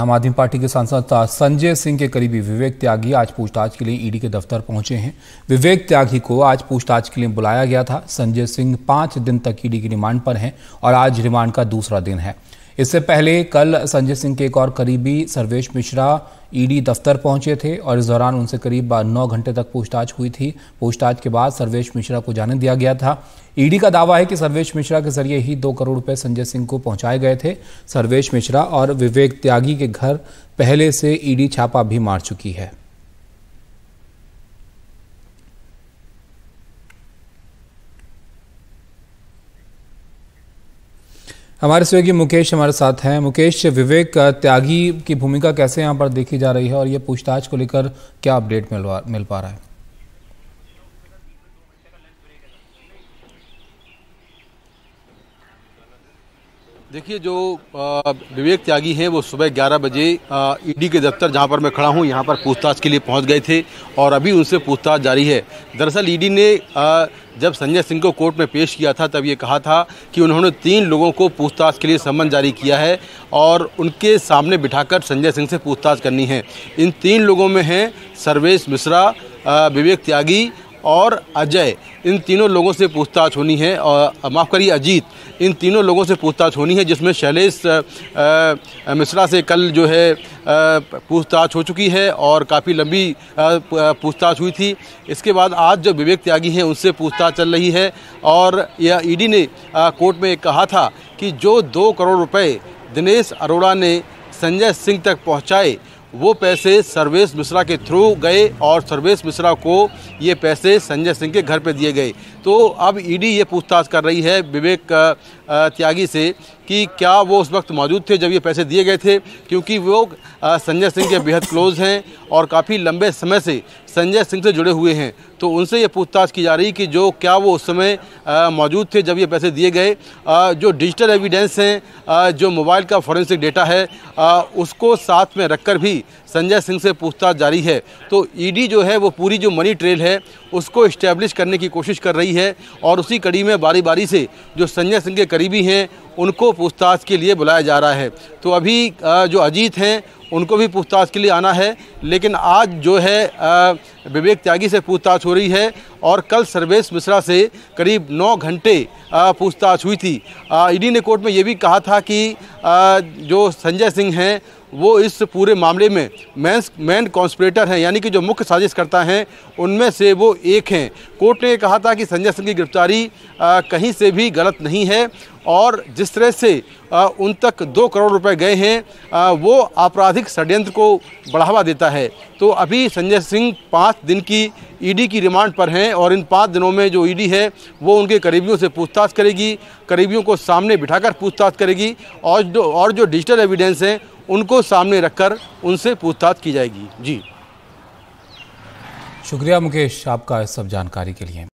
आम आदमी पार्टी के सांसद संजय सिंह के करीबी विवेक त्यागी आज पूछताछ के लिए ईडी के दफ्तर पहुंचे हैं विवेक त्यागी को आज पूछताछ के लिए बुलाया गया था संजय सिंह पांच दिन तक ईडी की रिमांड पर हैं और आज रिमांड का दूसरा दिन है इससे पहले कल संजय सिंह के एक और करीबी सर्वेश मिश्रा ईडी दफ्तर पहुंचे थे और इस दौरान उनसे करीब नौ घंटे तक पूछताछ हुई थी पूछताछ के बाद सर्वेश मिश्रा को जाने दिया गया था ईडी का दावा है कि सर्वेश मिश्रा के जरिए ही दो करोड़ रुपए संजय सिंह को पहुंचाए गए थे सर्वेश मिश्रा और विवेक त्यागी के घर पहले से ईडी छापा भी मार चुकी है हमारे सहयोगी मुकेश हमारे साथ हैं मुकेश विवेक त्यागी की भूमिका कैसे यहाँ पर देखी जा रही है और ये पूछताछ को लेकर क्या अपडेट मिल मिल पा रहा है देखिए जो विवेक त्यागी हैं वो सुबह 11 बजे ईडी के दफ्तर जहां पर मैं खड़ा हूं यहां पर पूछताछ के लिए पहुंच गए थे और अभी उनसे पूछताछ जारी है दरअसल ईडी ने आ, जब संजय सिंह को कोर्ट में पेश किया था तब ये कहा था कि उन्होंने तीन लोगों को पूछताछ के लिए समन जारी किया है और उनके सामने बिठाकर संजय सिंह से पूछताछ करनी है इन तीन लोगों में हैं सर्वेश मिश्रा विवेक त्यागी और अजय इन तीनों लोगों से पूछताछ होनी है और माफ़ करिए अजीत इन तीनों लोगों से पूछताछ होनी है जिसमें शैलेश मिश्रा से कल जो है पूछताछ हो चुकी है और काफ़ी लंबी पूछताछ हुई थी इसके बाद आज जो विवेक त्यागी हैं उनसे पूछताछ चल रही है और यह ईडी ने कोर्ट में कहा था कि जो दो करोड़ रुपए दिनेश अरोड़ा ने संजय सिंह तक पहुंचाए वो पैसे सर्वेश मिश्रा के थ्रू गए और सर्वेश मिश्रा को ये पैसे संजय सिंह के घर पे दिए गए तो अब ईडी ये पूछताछ कर रही है विवेक त्यागी से कि क्या वो उस वक्त मौजूद थे जब ये पैसे दिए गए थे क्योंकि वो संजय सिंह के बेहद क्लोज हैं और काफ़ी लंबे समय से संजय सिंह से जुड़े हुए हैं तो उनसे ये पूछताछ की जा रही कि जो क्या वो उस समय मौजूद थे जब ये पैसे दिए गए जो डिजिटल एविडेंस हैं जो मोबाइल का फॉरेंसिक डेटा है उसको साथ में रखकर भी संजय सिंह से पूछताछ जारी है तो ईडी e जो है वो पूरी जो मनी ट्रेल है उसको इस्टेब्लिश करने की कोशिश कर रही है और उसी कड़ी में बारी बारी से जो संजय सिंह के करीबी हैं उनको पूछताछ के लिए बुलाया जा रहा है तो अभी जो अजीत हैं उनको भी पूछताछ के लिए आना है लेकिन आज जो है विवेक त्यागी से पूछताछ हो रही है और कल सर्वेश मिश्रा से करीब नौ घंटे पूछताछ हुई थी ईडी ने कोर्ट में ये भी कहा था कि जो संजय सिंह हैं वो इस पूरे मामले में मैं मैन कॉन्स्परेटर हैं यानी कि जो मुख्य साजिशकर्ता हैं उनमें से वो एक हैं कोर्ट ने कहा था कि संजय सिंह की गिरफ्तारी कहीं से भी गलत नहीं है और जिस तरह से आ, उन तक दो करोड़ रुपए गए हैं आ, वो आपराधिक षड्यंत्र को बढ़ावा देता है तो अभी संजय सिंह पाँच दिन की ईडी की रिमांड पर हैं हैं और इन पाँच दिनों में जो ईडी है वो उनके करीबियों से पूछताछ करेगी करीबियों को सामने बिठाकर पूछताछ करेगी और जो और जो डिजिटल एविडेंस हैं उनको सामने रखकर उनसे पूछताछ की जाएगी जी शुक्रिया मुकेश आपका इस सब जानकारी के लिए